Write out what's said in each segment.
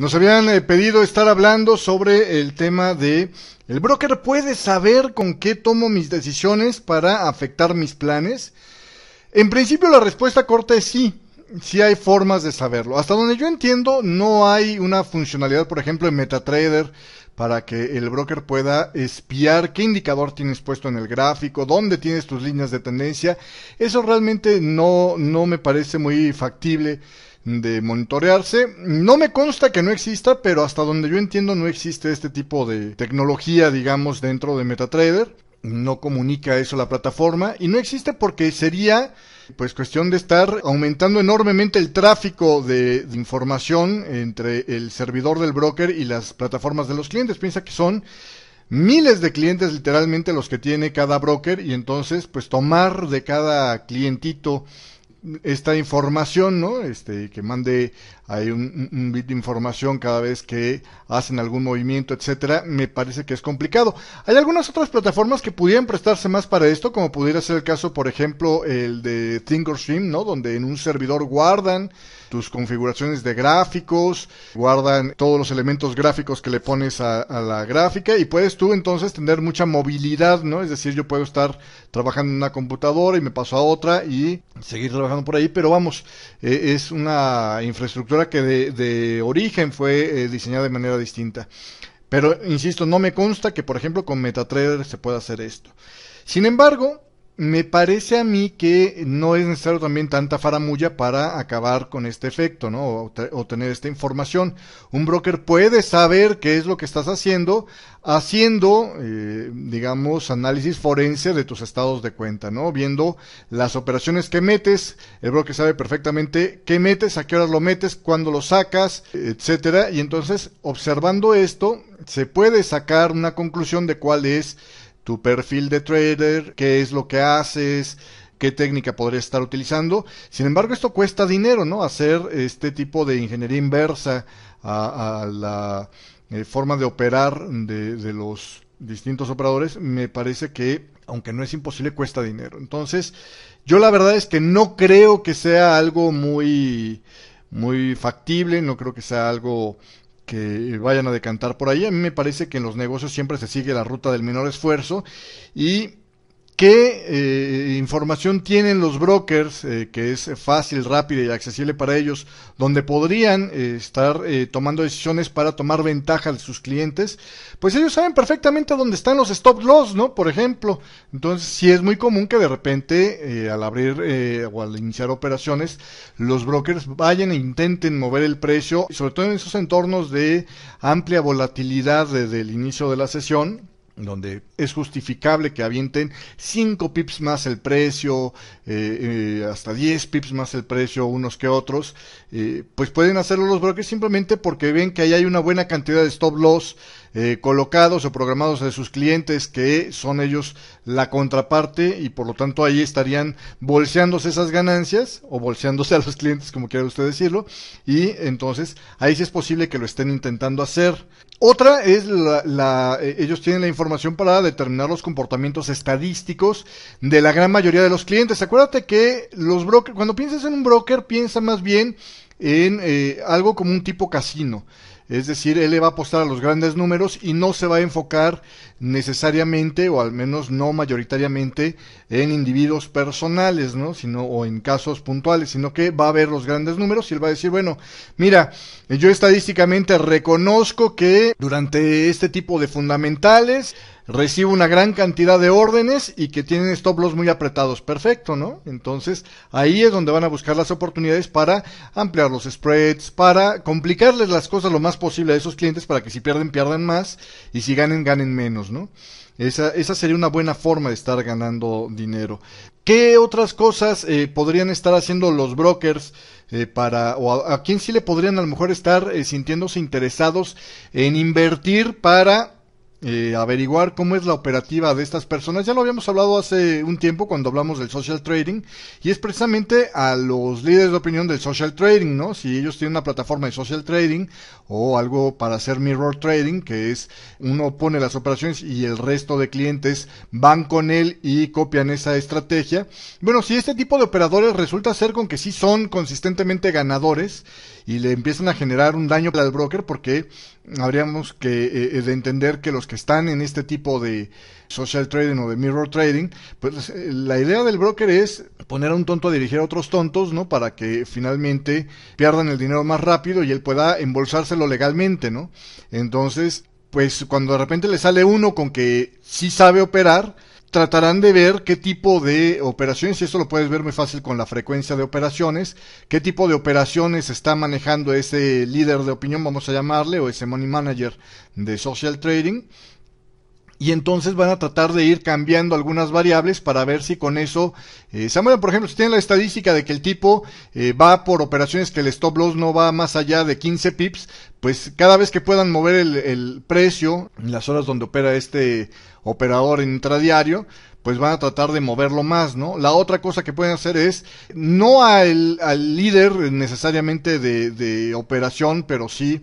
Nos habían eh, pedido estar hablando sobre el tema de el broker puede saber con qué tomo mis decisiones para afectar mis planes. En principio la respuesta corta es sí. Sí hay formas de saberlo. Hasta donde yo entiendo, no hay una funcionalidad, por ejemplo, en MetaTrader para que el broker pueda espiar qué indicador tienes puesto en el gráfico, dónde tienes tus líneas de tendencia. Eso realmente no, no me parece muy factible de monitorearse. No me consta que no exista, pero hasta donde yo entiendo no existe este tipo de tecnología, digamos, dentro de MetaTrader. No comunica eso la plataforma y no existe porque sería pues cuestión de estar aumentando enormemente el tráfico de, información entre el servidor del broker y las plataformas de los clientes. Piensa que son miles de clientes literalmente los que tiene cada broker y entonces pues tomar de cada clientito esta información, ¿no? Este, que mande hay un, bit de información cada vez que hacen algún movimiento, etcétera, me parece que es complicado. Hay algunas otras plataformas que pudieran prestarse más para esto, como pudiera ser el caso, por ejemplo, el de ThingorStream ¿no? Donde en un servidor guardan tus configuraciones de gráficos, guardan todos los elementos gráficos que le pones a, la gráfica y puedes tú entonces tener mucha movilidad, ¿no? Es decir, yo puedo estar trabajando en una computadora y me paso a otra y seguir trabajando por ahí, pero vamos, eh, es una infraestructura que de, origen fue eh, diseñada de manera distinta. Pero, insisto, no me consta que, por ejemplo, con MetaTrader se pueda hacer esto. Sin embargo, me parece a mí que no es necesario también tanta faramulla para acabar con este efecto, ¿no? O, tener esta información. Un broker puede saber qué es lo que estás haciendo haciendo, eh, digamos, análisis forense de tus estados de cuenta, ¿no? Viendo las operaciones que metes, el broker sabe perfectamente qué metes, a qué horas lo metes, cuándo lo sacas, etcétera. Y entonces, observando esto, se puede sacar una conclusión de cuál es tu perfil de trader, qué es lo que haces, qué técnica podrías estar utilizando. Sin embargo, esto cuesta dinero, ¿no? Hacer este tipo de ingeniería inversa a, la eh, forma de operar de, de los distintos operadores, me parece que, aunque no es imposible, cuesta dinero. Entonces, yo la verdad es que no creo que sea algo muy, muy factible, no creo que sea algo que vayan a decantar por ahí. A mí me parece que en los negocios siempre se sigue la ruta del menor esfuerzo y ¿Qué eh, información tienen los brokers, eh, que es fácil, rápida y accesible para ellos, donde podrían eh, estar tomando decisiones para tomar ventaja de sus clientes? Pues ellos saben perfectamente dónde están los stop loss, ¿no? Por ejemplo. Entonces, sí es muy común que de repente, al abrir o al iniciar operaciones, los brokers vayan e intenten mover el precio, sobre todo en esos entornos de amplia volatilidad desde el inicio de la sesión, donde es justificable que avienten 5 pips más el precio, eh, eh, hasta 10 pips más el precio unos que otros, eh, pues pueden hacerlo los brokers simplemente porque ven que ahí hay una buena cantidad de stop loss eh, colocados o programados de sus clientes, que son ellos la contraparte y por lo tanto ahí estarían bolseándose esas ganancias o bolseándose a los clientes, como quiera usted decirlo, y entonces ahí sí es posible que lo estén intentando hacer. Otra es la, eh, ellos tienen la información para determinar los comportamientos estadísticos de la gran mayoría de los clientes. Acuérdate que los brokers, cuando piensas en un broker, piensa más bien en eh, algo como un tipo casino. Es decir, él le va a apostar a los grandes números y no se va a enfocar necesariamente, o al menos no mayoritariamente, en individuos personales, ¿no? Sino, o en casos puntuales, sino que va a ver los grandes números y él va a decir, bueno, mira, yo estadísticamente reconozco que durante este tipo de fundamentales recibo una gran cantidad de órdenes y que tienen stop loss muy apretados. Perfecto, ¿no? Entonces, ahí es donde van a buscar las oportunidades para ampliar los spreads, para complicarles las cosas lo más posible a esos clientes para que si pierden, pierdan más y si ganen, ganen menos. Esa, sería una buena forma de estar ganando dinero. ¿Qué otras cosas eh, podrían estar haciendo los brokers eh, para, o a, quién sí le podrían a lo mejor estar eh, sintiéndose interesados en invertir para eh, averiguar cómo es la operativa de estas personas. Ya lo habíamos hablado hace un tiempo cuando hablamos del social trading y es precisamente a los líderes de opinión del social trading, ¿no? Si ellos tienen una plataforma de social trading o algo para hacer mirror trading, que es uno pone las operaciones y el resto de clientes van con él y copian esa estrategia. Bueno, si este tipo de operadores resulta ser con que sí son consistentemente ganadores y le empiezan a generar un daño al broker porque habríamos que eh, eh, de entender que los que están en este tipo de social trading o de mirror trading, pues eh, la idea del broker es poner a un tonto a dirigir a otros tontos, ¿no? Para que finalmente pierdan el dinero más rápido y él pueda embolsárselo legalmente, ¿no? Entonces, pues cuando de repente le sale uno con que sí sabe operar, tratarán de ver qué tipo de operaciones, y esto lo puedes ver muy fácil con la frecuencia de operaciones, qué tipo de operaciones está manejando ese líder de opinión, vamos a llamarle, o ese money manager de social trading. Y entonces van a tratar de ir cambiando algunas variables para ver si con eso eh, Samuel, por ejemplo, si tienen la estadística de que el tipo eh, va por operaciones que el stop loss no va más allá de 15 pips, pues cada vez que puedan mover el, el precio en las horas donde opera este operador intradiario, pues van a tratar de moverlo más, ¿no? La otra cosa que pueden hacer es, no al, líder necesariamente de, de operación, pero sí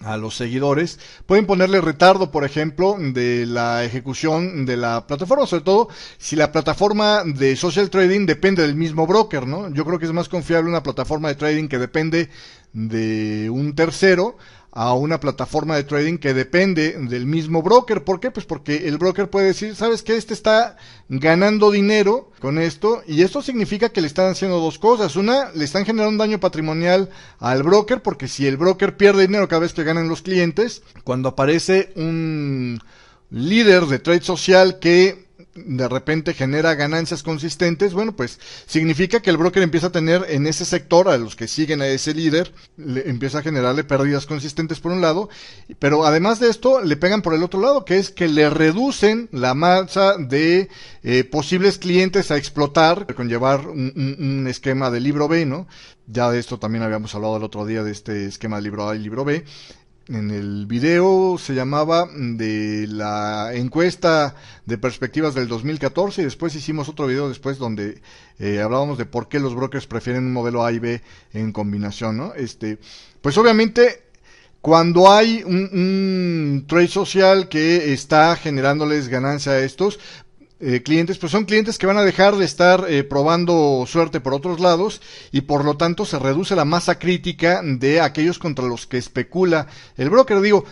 a los seguidores. Pueden ponerle retardo, por ejemplo, de la ejecución de la plataforma, sobre todo si la plataforma de social trading depende del mismo broker, ¿no? Yo creo que es más confiable una plataforma de trading que depende de un tercero a una plataforma de trading que depende del mismo broker. ¿Por qué? Pues porque el broker puede decir, sabes que este está ganando dinero con esto y esto significa que le están haciendo dos cosas. Una, le están generando un daño patrimonial al broker porque si el broker pierde dinero cada vez que ganan los clientes, cuando aparece un líder de trade social que de repente genera ganancias consistentes, bueno, pues significa que el broker empieza a tener en ese sector, a los que siguen a ese líder, le empieza a generarle pérdidas consistentes por un lado, pero además de esto le pegan por el otro lado, que es que le reducen la masa de eh, posibles clientes a explotar, con llevar un, un esquema de libro B, ¿no? Ya de esto también habíamos hablado el otro día de este esquema de libro A y libro B en el video se llamaba mm, de la encuesta de perspectivas del 2014 y después hicimos otro video después donde eh, hablábamos de por qué los brokers prefieren un modelo A y B en combinación, ¿no? Este, pues obviamente cuando hay un, trade social que está generándoles ganancia a estos, eh, clientes, pues son clientes que van a dejar de estar eh, probando suerte por otros lados y por lo tanto se reduce la masa crítica de aquellos contra los que especula el broker. Digo,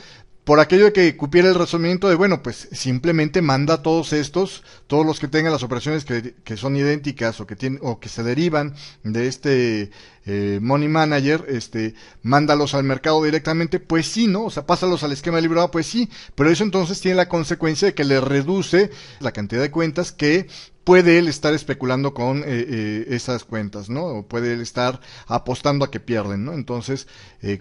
por aquello de que cupiera el razonamiento de, bueno, pues simplemente manda todos estos, todos los que tengan las operaciones que, que son idénticas o que, tienen, o que se derivan de este eh, money manager, este, mándalos al mercado directamente, pues sí, ¿no? O sea, pásalos al esquema de librado, pues sí, pero eso entonces tiene la consecuencia de que le reduce la cantidad de cuentas que puede él estar especulando con eh, eh, esas cuentas, ¿no? O puede él estar apostando a que pierden, ¿no? Entonces,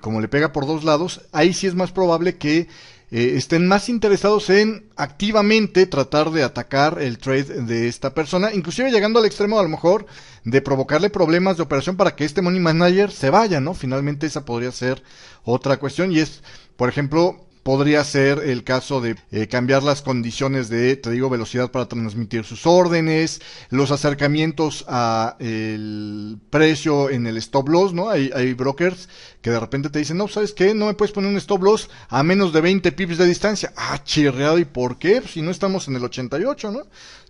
como le pega por dos lados, ahí sí es más probable que eh, estén más interesados en activamente tratar de atacar el trade de esta persona, inclusive llegando al extremo a lo mejor de provocarle problemas de operación para que este money manager se vaya, ¿no? Finalmente esa podría ser otra cuestión y es, por ejemplo, podría ser el caso de eh, cambiar las condiciones de, te digo, velocidad para transmitir sus órdenes, los acercamientos a el precio en el stop loss, ¿no? Hay, hay brokers que de repente te dicen, no, ¿sabes qué? No me puedes poner un stop loss a menos de 20 pips de distancia. Ah, chirreado, ¿y por qué? Pues, si no estamos en el 88, ¿no?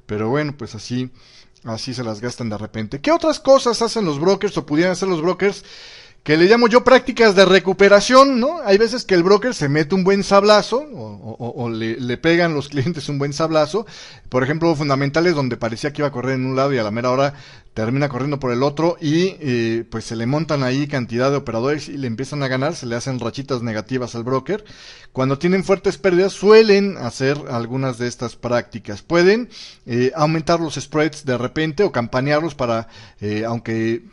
Pero bueno, pues así, así se las gastan de repente. ¿Qué otras cosas hacen los brokers o pudieran hacer los brokers? que le llamo yo prácticas de recuperación, ¿no? Hay veces que el broker se mete un buen sablazo o, le, pegan los clientes un buen sablazo. Por ejemplo, fundamentales donde parecía que iba a correr en un lado y a la mera hora termina corriendo por el otro y eh, pues se le montan ahí cantidad de operadores y le empiezan a ganar, se le hacen rachitas negativas al broker. Cuando tienen fuertes pérdidas suelen hacer algunas de estas prácticas. Pueden eh, aumentar los spreads de repente o campanearlos para, eh, aunque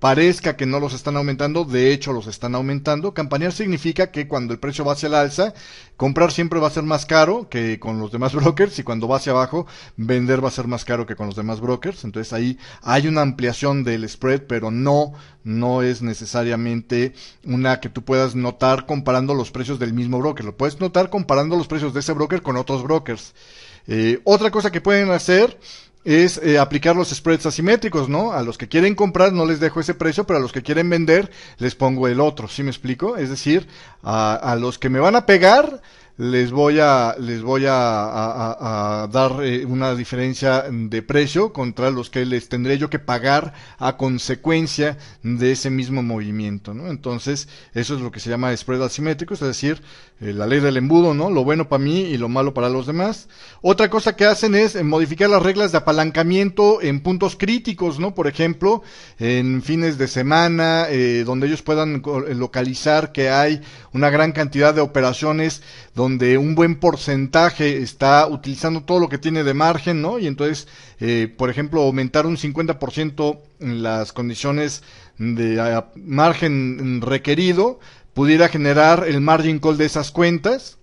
parezca que no los están aumentando, de hecho los están aumentando. Campanear significa que cuando el precio va hacia el alza, comprar siempre va a ser más caro que con los demás brokers y cuando va hacia abajo, vender va a ser más caro que con los demás brokers. Entonces ahí hay una ampliación del spread, pero no, no es necesariamente una que tú puedas notar comparando los precios del mismo broker. Lo puedes notar comparando los precios de ese broker con otros brokers. Eh, otra cosa que pueden hacer es eh, aplicar los spreads asimétricos, ¿no? A los que quieren comprar no les dejo ese precio, pero a los que quieren vender les pongo el otro, ¿sí me explico? Es decir, a, a los que me van a pegar les voy a, les voy a, dar eh, una diferencia de precio contra los que les tendré yo que pagar a consecuencia de ese mismo movimiento. ¿no? Entonces, eso es lo que se llama spread asimétrico, es decir, eh, la ley del embudo, ¿no? lo bueno para mí y lo malo para los demás. Otra cosa que hacen es eh, modificar las reglas de apalancamiento en puntos críticos, ¿no? por ejemplo, en fines de semana, donde ellos puedan localizar que hay una gran cantidad de operaciones donde un buen porcentaje está utilizando todo lo que tiene de margen, ¿no? Y entonces, eh, por ejemplo, aumentar un 50% las condiciones de margen requerido pudiera generar el margin call de esas cuentas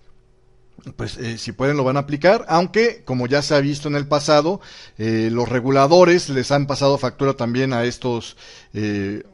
pues eh, si pueden lo van a aplicar, aunque como ya se ha visto en el pasado, eh, los reguladores les han pasado factura también a estos,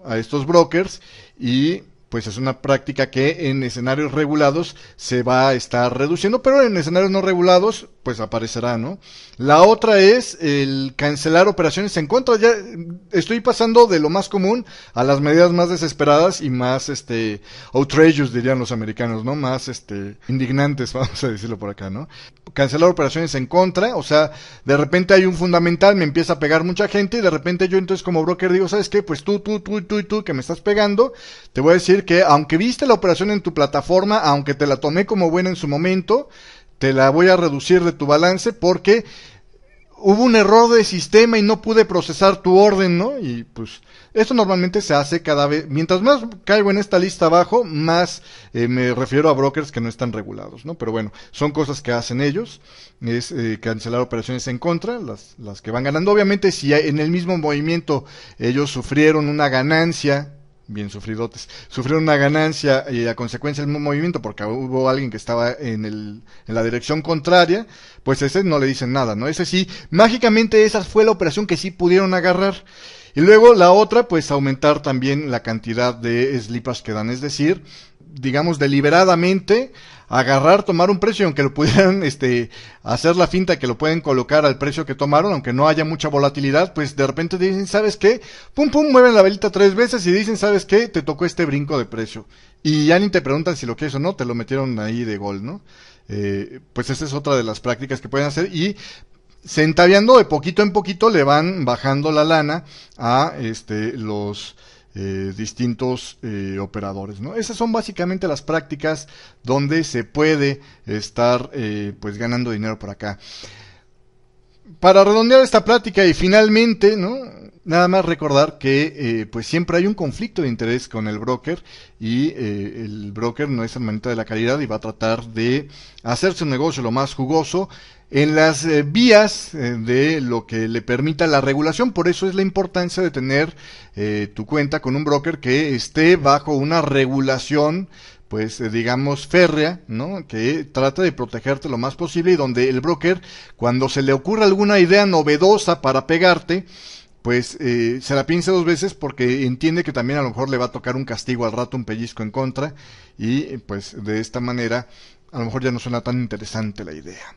a estos brokers y pues es una práctica que en escenarios regulados se va a estar reduciendo, pero en escenarios no regulados pues aparecerá, ¿no? La otra es el cancelar operaciones en contra. Ya mm, estoy pasando de lo más común a las medidas más desesperadas y más, este, outrageous, dirían los americanos, ¿no? Más, este, indignantes, vamos a decirlo por acá, ¿no? Cancelar operaciones en contra, o sea, de repente hay un fundamental, me empieza a pegar mucha gente y de repente yo entonces como broker digo, ¿sabes qué? Pues tú, tú, tú tú tú que me estás pegando, te voy a decir que aunque viste la operación en tu plataforma, aunque te la tomé como buena en su momento, te la voy a reducir de tu balance porque hubo un error de sistema y no pude procesar tu orden, ¿no? Y pues esto normalmente se hace cada vez, mientras más caigo en esta lista abajo, más eh, me refiero a brokers que no están regulados, ¿no? Pero bueno, son cosas que hacen ellos, es eh, cancelar operaciones en contra, las, las que van ganando. Obviamente si en el mismo movimiento ellos sufrieron una ganancia bien sufridotes, sufrieron una ganancia y a consecuencia el movimiento, porque hubo alguien que estaba en, el, en la dirección contraria, pues ese no le dicen nada, ¿no? Ese sí, mágicamente esa fue la operación que sí pudieron agarrar. Y luego la otra, pues aumentar también la cantidad de slipas que dan, es decir, digamos deliberadamente agarrar, tomar un precio, aunque lo pudieran este, hacer la finta que lo pueden colocar al precio que tomaron, aunque no haya mucha volatilidad, pues de repente dicen, ¿sabes qué? Pum, pum, mueven la velita tres veces y dicen, ¿sabes qué? Te tocó este brinco de precio. Y ya ni te preguntan si lo quieres o no, te lo metieron ahí de gol, ¿no? Eh, pues esa es otra de las prácticas que pueden hacer y centaviando de poquito en poquito le van bajando la lana a este, los eh, distintos eh, operadores. ¿no? Esas son básicamente las prácticas donde se puede estar eh, pues ganando dinero por acá. Para redondear esta práctica y finalmente, ¿no? nada más recordar que eh, pues siempre hay un conflicto de interés con el broker y eh, el broker no es hermanito de la calidad y va a tratar de hacerse un negocio lo más jugoso en las eh, vías de lo que le permita la regulación. Por eso es la importancia de tener tu cuenta con un broker que esté bajo una regulación pues digamos férrea, ¿no? Que trata de protegerte lo más posible y donde el broker, cuando se le ocurra alguna idea novedosa para pegarte, pues eh, se la piensa dos veces porque entiende que también a lo mejor le va a tocar un castigo al rato, un pellizco en contra, y pues de esta manera a lo mejor ya no suena tan interesante la idea.